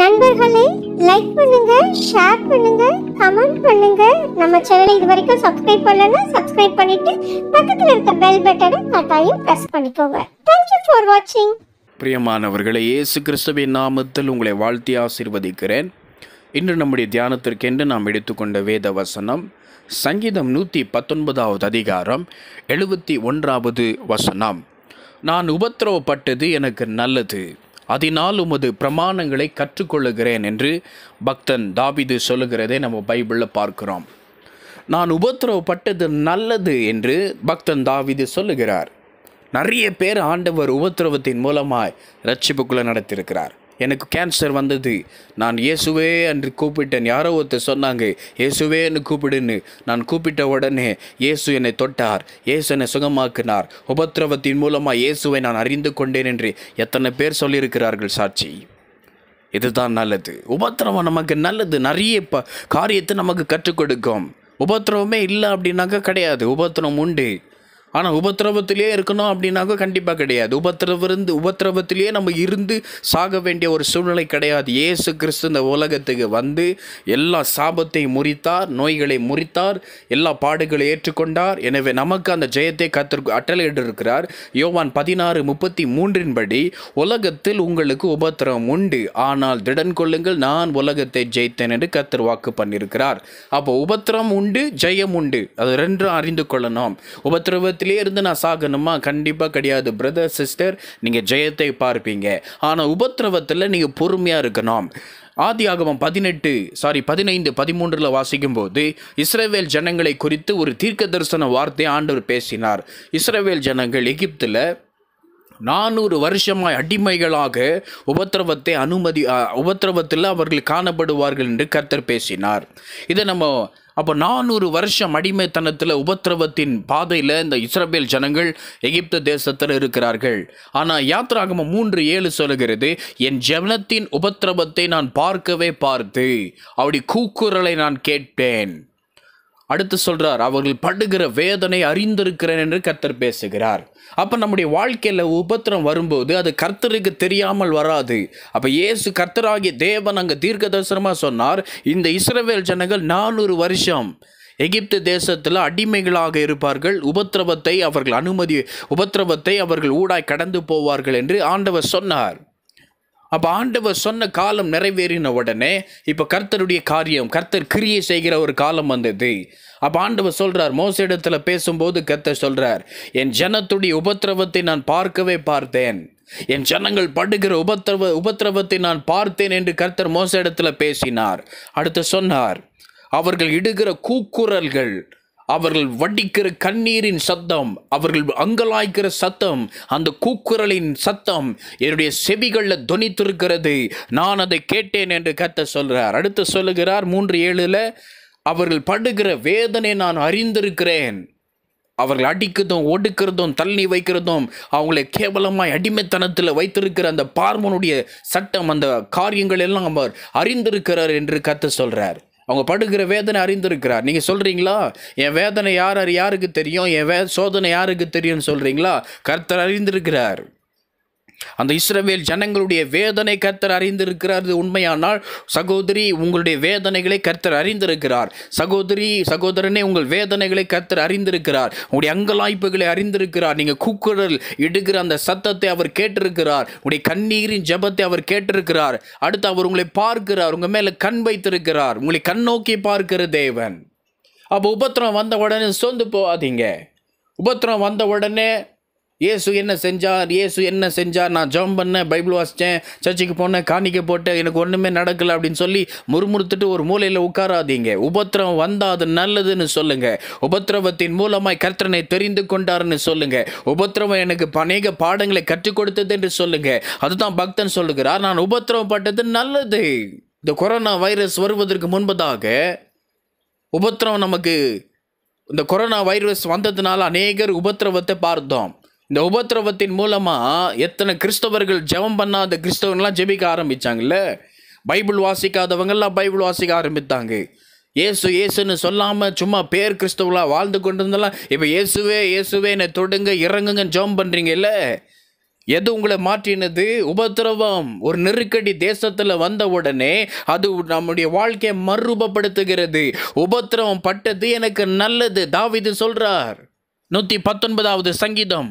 நண்பர்களே லைக் பண்ணுங்க ஷேர் பண்ணுங்க கமெண்ட் பண்ணுங்க நம்ம சேனல் இது வரைக்கும் சப்ஸ்கிரைப் பண்ணலன்னா சப்ஸ்கிரைப் பண்ணிட்டு பக்கத்துல இருக்க பெல் பட்டனை கட்டாயம் பிரஸ் பண்ணிக்கோங்க தேங்க்யூ ஃபார் வாட்சிங் பிரியமானவர்களே இயேசு கிறிஸ்துவின் நாமத்தில் உங்களை வாழ்த்தி ஆசீர்வதிக்கிறேன் இன்று நம்முடைய தியானத்திற்கென்று நாம் எடுத்துக்கொண்ட வேத வசனம் சங்கீதம் நூற்றி பத்தொன்பதாவது அதிகாரம் எழுபத்தி ஒன்றாவது வசனம் நான் உபத்திரவப்பட்டது எனக்கு நல்லது அதனால் உமது பிரமாணங்களை கற்றுக்கொள்ளுகிறேன் என்று பக்தன் தாபிது சொல்லுகிறதை நம்ம பைபிளில் பார்க்கிறோம் நான் உபத்திரவப்பட்டது நல்லது என்று பக்தன் தாவிது சொல்லுகிறார் நிறைய பேர் ஆண்டவர் உபத்திரவத்தின் மூலமாய் ரட்சிப்புக்குள்ளே நடத்தியிருக்கிறார் எனக்கு கேன்சர் வந்தது நான் இயேசுவே என்று கூப்பிட்டேன் யாரோ ஒருத்தர் சொன்னாங்க இயேசுவே என்று கூப்பிடுன்னு நான் கூப்பிட்ட உடனே இயேசு என்னை தொட்டார் இயேசு என்னை சுகமாக்கினார் உபத்திரவத்தின் மூலமாக இயேசுவை நான் அறிந்து கொண்டேன் என்று எத்தனை பேர் சொல்லியிருக்கிறார்கள் சாட்சி இதுதான் நல்லது உபத்திரவம் நமக்கு நல்லது நிறைய ப காரியத்தை நமக்கு கற்றுக் கொடுக்கும் உபத்திரவமே இல்லை அப்படின்னாக்கா கிடையாது உபத்திரம் உண்டு ஆனால் உபத்திரவத்திலே இருக்கணும் அப்படின்னாக்க கண்டிப்பாக கிடையாது இருந்து உபத்திரவத்திலே நம்ம இருந்து சாக வேண்டிய ஒரு சூழ்நிலை கிடையாது ஏசு கிறிஸ்து இந்த உலகத்துக்கு வந்து எல்லா சாபத்தை முறித்தார் நோய்களை முறித்தார் எல்லா பாடுகளை ஏற்றுக்கொண்டார் எனவே நமக்கு அந்த ஜெயத்தை கத்திற்கு அட்டளையிட்டு இருக்கிறார் யோவான் பதினாறு முப்பத்தி மூன்றின் படி உலகத்தில் உங்களுக்கு உபத்திரவம் உண்டு ஆனால் திடன் கொள்ளுங்கள் நான் உலகத்தை ஜெயித்தேன் என்று கத்தர் வாக்கு பண்ணியிருக்கிறார் அப்போ உபத்திரம் உண்டு ஜெயம் உண்டு அது ரெண்டும் அறிந்து கொள்ளணும் உபத்திரவத்தில் உலகத்திலே இருந்து நான் சாகணுமா கண்டிப்பாக கிடையாது பிரதர் சிஸ்டர் நீங்கள் ஜெயத்தை பார்ப்பீங்க ஆனால் உபத்திரவத்தில் நீங்கள் பொறுமையாக இருக்கணும் ஆதி ஆகமம் பதினெட்டு சாரி பதினைந்து பதிமூன்றில் வாசிக்கும் போது இஸ்ரேவேல் ஜனங்களை குறித்து ஒரு தீர்க்க தரிசன வார்த்தை ஆண்டவர் பேசினார் இஸ்ரேவேல் ஜனங்கள் எகிப்தில் நானூறு வருஷமாய் அடிமைகளாக உபத்திரவத்தை அனுமதி உபத்திரவத்தில் அவர்கள் காணப்படுவார்கள் என்று கர்த்தர் பேசினார் இதை நம்ம அப்போ நானூறு வருஷம் அடிமைத்தனத்தில் உபத்திரவத்தின் பாதையில் இந்த இஸ்ரபேல் ஜனங்கள் எகிப்த தேசத்தில் இருக்கிறார்கள் ஆனால் யாத்ராகம மூன்று ஏழு சொல்கிறது என் ஜனத்தின் உபத்திரவத்தை நான் பார்க்கவே பார்த்து அப்படி கூக்குரலை நான் கேட்பேன் அடுத்து சொல்கிறார் அவர்கள் படுகிற வேதனை அறிந்திருக்கிறேன் என்று கர்த்தர் பேசுகிறார் அப்போ நம்முடைய வாழ்க்கையில் உபத்திரம் வரும்போது அது கர்த்தருக்கு தெரியாமல் வராது அப்போ இயேசு கர்த்தராகிய தேவன் அங்கே தீர்க்க தரிசனமாக சொன்னார் இந்த இஸ்ரவேல் ஜனங்கள் நானூறு வருஷம் எகிப்து தேசத்தில் அடிமைகளாக இருப்பார்கள் உபத்திரவத்தை அவர்கள் அனுமதி உபத்திரவத்தை அவர்கள் ஊடாய் கடந்து போவார்கள் என்று ஆண்டவர் சொன்னார் அப்போ ஆண்டவர் சொன்ன காலம் நிறைவேறின உடனே இப்போ கர்த்தருடைய காரியம் கர்த்தர் கிரியை செய்கிற ஒரு காலம் வந்தது அப்போ ஆண்டவர் சொல்கிறார் மோச இடத்துல பேசும்போது கர்த்தர் சொல்கிறார் என் ஜனத்துடைய உபத்திரவத்தை நான் பார்க்கவே பார்த்தேன் என் ஜனங்கள் படுகிற உபத்திரவ உபத்திரவத்தை நான் பார்த்தேன் என்று கர்த்தர் மோச இடத்துல பேசினார் அடுத்து சொன்னார் அவர்கள் இடுகிற கூக்குரல்கள் அவர்கள் வடிக்கிற கண்ணீரின் சத்தம் அவர்கள் அங்கலாய்க்கிற சத்தம் அந்த கூக்குரலின் சத்தம் என்னுடைய செவிகளில் துணித்திருக்கிறது நான் அதை கேட்டேன் என்று கத்த சொல்கிறார் அடுத்து சொல்லுகிறார் மூன்று ஏழில் அவர்கள் படுகிற வேதனை நான் அறிந்திருக்கிறேன் அவர்கள் அடிக்கிறதும் ஒடுக்கிறதும் தள்ளி வைக்கிறதும் அவங்களை கேவலமாய் அடிமைத்தனத்தில் வைத்திருக்கிற அந்த பார்மனுடைய சட்டம் அந்த காரியங்கள் எல்லாம் அவர் அறிந்திருக்கிறார் என்று கற்று சொல்கிறார் அவங்க படுக்கிற வேதனை அறிந்திருக்கிறார் நீங்கள் சொல்கிறீங்களா என் வேதனை யார் யாருக்கு தெரியும் என் வே சோதனை யாருக்கு தெரியும்னு சொல்கிறீங்களா கர்த்தர் அறிந்திருக்கிறார் அந்த இஸ்ரவேல் ஜனங்களுடைய வேதனை கர்த்தர் அறிந்திருக்கிறார் உண்மையானால் சகோதரி உங்களுடைய வேதனைகளை கர்த்தர் அறிந்திருக்கிறார் சகோதரி சகோதரனே உங்கள் வேதனைகளை கர்த்தர் அறிந்திருக்கிறார் உங்களுடைய அங்கலாய்ப்புகளை அறிந்திருக்கிறார் நீங்கள் கூக்குரல் எடுக்கிற அந்த சத்தத்தை அவர் கேட்டிருக்கிறார் உங்களுடைய கண்ணீரின் ஜபத்தை அவர் கேட்டிருக்கிறார் அடுத்து அவர் உங்களை பார்க்கிறார் உங்கள் மேலே கண் வைத்திருக்கிறார் உங்களை கண்ணோக்கி பார்க்கிற தேவன் அப்போ உபத்திரம் வந்த உடனே சோர்ந்து போகாதீங்க உபத்திரம் வந்த உடனே இயேசு என்ன செஞ்சார் இயேசு என்ன செஞ்சார் நான் ஜம் பண்ணேன் பைபிள் வாசித்தேன் சர்ச்சுக்கு போனேன் காணிக்க போட்டேன் எனக்கு ஒன்றுமே நடக்கலை அப்படின்னு சொல்லி முறுமுறுத்துட்டு ஒரு மூலையில் உட்காராதீங்க உபத்திரம் வந்தால் அது நல்லதுன்னு சொல்லுங்கள் உபத்திரவத்தின் மூலமாய் கர்த்தனை தெரிந்து கொண்டார்னு சொல்லுங்கள் உபத்திரவம் எனக்கு அநேக பாடங்களை கற்றுக் கொடுத்தது என்று சொல்லுங்கள் அதுதான் பக்தன் சொல்லுகிறார் நான் உபத்திரவம் பட்டது நல்லது இந்த கொரோனா வைரஸ் வருவதற்கு முன்பதாக உபத்திரம் நமக்கு இந்த கொரோனா வைரஸ் வந்ததுனால அநேகர் உபத்திரவத்தை பார்த்தோம் இந்த உபத்திரவத்தின் மூலமாக எத்தனை கிறிஸ்தவர்கள் ஜெபம் பண்ணாத கிறிஸ்தவங்கள்லாம் ஜெபிக்க ஆரம்பித்தாங்கல்ல பைபிள் வாசிக்காதவங்கெல்லாம் பைபிள் வாசிக்க ஆரம்பித்தாங்க ஏசு ஏசுன்னு சொல்லாமல் சும்மா பேர் கிறிஸ்தவங்களாக வாழ்ந்து கொண்டு இருந்தாலும் இப்போ இயேசுவே இயேசுவே என்னை தொடுங்க இறங்குங்கன்னு ஜெபம் பண்ணுறீங்கல்ல எது உங்களை மாற்றினது உபத்திரவம் ஒரு நெருக்கடி தேசத்தில் வந்த உடனே அது நம்முடைய வாழ்க்கையை மறுரூபப்படுத்துகிறது உபத்திரவம் பட்டது எனக்கு நல்லது தாவிது சொல்கிறார் நூற்றி பத்தொன்பதாவது சங்கீதம்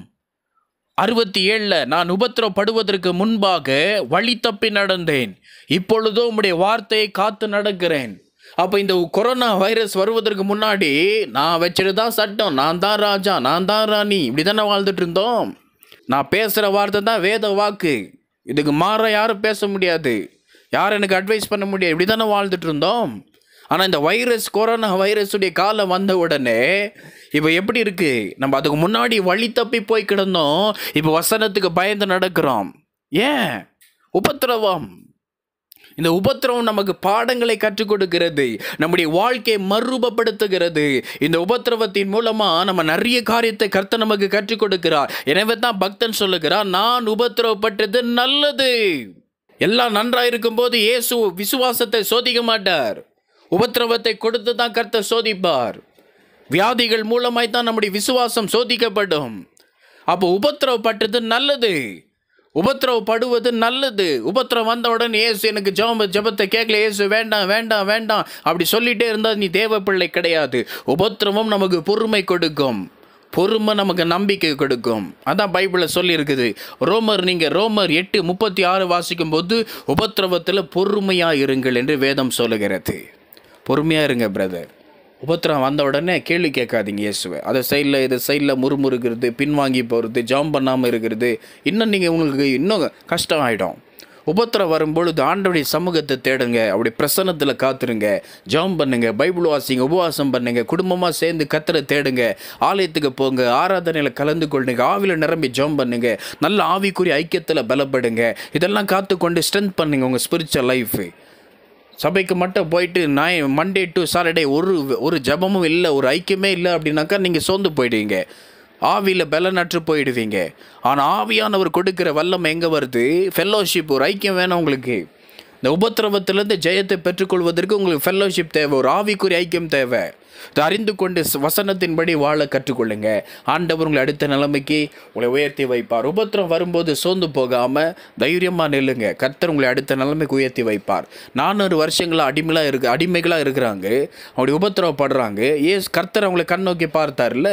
அறுபத்தி ஏழில் நான் உபத்திரப்படுவதற்கு முன்பாக வழி தப்பி நடந்தேன் இப்பொழுதோ உம்முடைய வார்த்தையை காத்து நடக்கிறேன் அப்போ இந்த கொரோனா வைரஸ் வருவதற்கு முன்னாடி நான் வச்சுட்டு தான் சட்டம் நான் தான் ராஜா நான் தான் ராணி இப்படி தானே வாழ்ந்துட்டு இருந்தோம் நான் பேசுகிற வார்த்தை தான் வேத வாக்கு இதுக்கு மாற யாரும் பேச முடியாது யாரும் எனக்கு அட்வைஸ் பண்ண முடியாது இப்படி தானே வாழ்ந்துட்டு இருந்தோம் ஆனால் இந்த வைரஸ் கொரோனா வைரஸுடைய காலம் வந்த உடனே இப்போ எப்படி இருக்குது நம்ம அதுக்கு முன்னாடி வழி தப்பி போய் கிடந்தோம் இப்போ வசனத்துக்கு பயந்து நடக்கிறோம் ஏன் உபத்திரவம் இந்த உபத்திரவம் நமக்கு பாடங்களை கற்றுக் கொடுக்கிறது நம்முடைய வாழ்க்கையை மறுரூபப்படுத்துகிறது இந்த உபத்திரவத்தின் மூலமா நம்ம நிறைய காரியத்தை கர்த்த நமக்கு கற்றுக் கொடுக்கிறார் எனவே தான் பக்தன் சொல்லுகிறார் நான் உபத்திரவப்பட்டது நல்லது எல்லாம் நன்றாயிருக்கும் போது இயேசு விசுவாசத்தை சோதிக்க மாட்டார் உபத்திரவத்தை கொடுத்து தான் கர்த்தர் சோதிப்பார் வியாதிகள் மூலமாய் தான் நம்முடைய விசுவாசம் சோதிக்கப்படும் அப்போ உபத்திரவப்பட்டது நல்லது உபத்திரவப்படுவது நல்லது உபத்திரவம் வந்தவுடன் ஏசு எனக்கு ஜபம் ஜபத்தை கேட்கல ஏசு வேண்டாம் வேண்டாம் வேண்டாம் அப்படி சொல்லிகிட்டே இருந்தால் நீ தேவ பிள்ளை கிடையாது உபத்திரவம் நமக்கு பொறுமை கொடுக்கும் பொறுமை நமக்கு நம்பிக்கை கொடுக்கும் அதான் பைபிளில் சொல்லியிருக்குது ரோமர் நீங்கள் ரோமர் எட்டு முப்பத்தி ஆறு வாசிக்கும் போது உபத்திரவத்தில் பொறுமையாக இருங்கள் என்று வேதம் சொல்லுகிறது பொறுமையாக இருங்க பிரதர் உபத்திரம் வந்த உடனே கேள்வி கேட்காதீங்க இயேசுவை அதை சைடில் இது சைடில் முறுமுறுக்கிறது பின்வாங்கி போகிறது ஜாம் பண்ணாமல் இருக்கிறது இன்னும் நீங்கள் உங்களுக்கு இன்னும் கஷ்டம் ஆகிடும் உபத்திரம் வரும்பொழுது ஆண்டவனுடைய சமூகத்தை தேடுங்க அப்படி பிரசன்னத்தில் காத்துருங்க ஜாம் பண்ணுங்கள் பைபிள் வாசிங்க உபவாசம் பண்ணுங்கள் குடும்பமாக சேர்ந்து கத்தரை தேடுங்க ஆலயத்துக்கு போங்க ஆராதனையில் கலந்து கொள்ளுங்க ஆவியில் நிரம்பி ஜாம் பண்ணுங்க நல்ல ஆவிக்குரிய ஐக்கியத்தில் பலப்படுங்க இதெல்லாம் காத்துக்கொண்டு ஸ்ட்ரென்த் பண்ணுங்கள் உங்கள் ஸ்பிரிச்சுவல் லைஃபு சபைக்கு மட்டும் போயிட்டு நான் மண்டே டு சாட்டர்டே ஒரு ஒரு ஜபமும் இல்லை ஒரு ஐக்கியமே இல்லை அப்படின்னாக்கா நீங்கள் சோர்ந்து போயிடுவீங்க ஆவியில் நற்று போயிடுவீங்க ஆனால் ஆவியானவர் கொடுக்குற வல்லம் எங்கே வருது ஃபெல்லோஷிப் ஒரு ஐக்கியம் வேணும் உங்களுக்கு இந்த உபத்திரவத்திலிருந்து ஜெயத்தை பெற்றுக்கொள்வதற்கு உங்களுக்கு ஃபெல்லோஷிப் தேவை ஒரு ஆவிக்குரிய ஐக்கியம் தேவை அறிந்து கொண்டு வசனத்தின்படி வாழ கற்றுக்கொள்ளுங்க ஆண்டவர் உங்களை அடுத்த நிலைமைக்கு உங்களை உயர்த்தி வைப்பார் உபத்திரம் வரும்போது சோர்ந்து போகாமல் தைரியமாக நில்லுங்க கர்த்தர் உங்களை அடுத்த நிலைமைக்கு உயர்த்தி வைப்பார் நானூறு வருஷங்களாக அடிமையாக இருக்கு அடிமைகளாக இருக்கிறாங்க அவங்களுடைய உபத்திரவப்படுறாங்க ஏ கர்த்தர் அவங்களை கண்ணோக்கி பார்த்தார்ல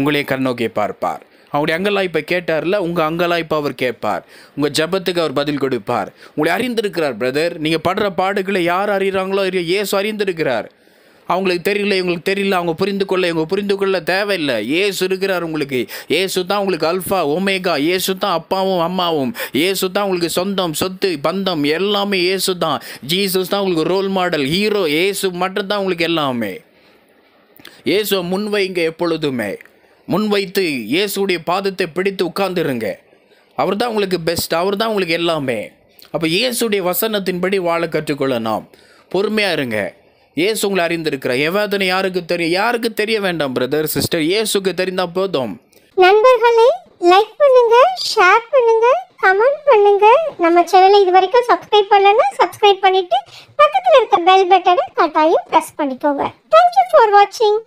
உங்களையே கண்ணோக்கி பார்ப்பார் அவருடைய அங்கலாய்ப்பை கேட்டார்ல உங்கள் இப்போ அவர் கேட்பார் உங்கள் ஜபத்துக்கு அவர் பதில் கொடுப்பார் உங்களை அறிந்திருக்கிறார் பிரதர் நீங்கள் படுற பாடுகளை யார் அறிகிறாங்களோ அறிய ஏசு அறிந்திருக்கிறார் அவங்களுக்கு தெரியல இவங்களுக்கு தெரியல அவங்க புரிந்து கொள்ள இவங்க புரிந்து கொள்ள தேவையில்லை ஏசு இருக்கிறார் உங்களுக்கு ஏசு தான் உங்களுக்கு அல்ஃபா ஒமேகா ஏசு தான் அப்பாவும் அம்மாவும் ஏசு தான் உங்களுக்கு சொந்தம் சொத்து பந்தம் எல்லாமே ஏசு தான் ஜீசஸ் தான் உங்களுக்கு ரோல் மாடல் ஹீரோ ஏசு மட்டும்தான் உங்களுக்கு எல்லாமே ஏசுவை முன்வைங்க எப்பொழுதுமே முன்வைத்து இயேசுடைய பாதத்தை பிடித்து உட்கார்ந்துருங்க அவர் தான் உங்களுக்கு பெஸ்ட் அவர் தான் உங்களுக்கு எல்லாமே அப்போ இயேசுடைய வசனத்தின்படி வாழ கற்றுக்கொள்ள நாம் பொறுமையாக இருங்க இயேசு உங்களை அறிந்திருக்கிறார் எவாதனை யாருக்கு தெரியும் யாருக்கு தெரிய வேண்டாம் பிரதர் சிஸ்டர் இயேசுக்கு தெரிந்தா போதும் நண்பர்களே லைக் பண்ணுங்க ஷேர் பண்ணுங்க கமெண்ட் பண்ணுங்க நம்ம சேனலை இது வரைக்கும் சப்ஸ்கிரைப் பண்ணலன்னா சப்ஸ்கிரைப் பண்ணிட்டு பக்கத்தில் இருக்க பெல் பட்டனை கட்டாயம் ப்ரெஸ் பண்ணிக்கோங்க தேங்க்யூ ஃபார் வாட்சிங்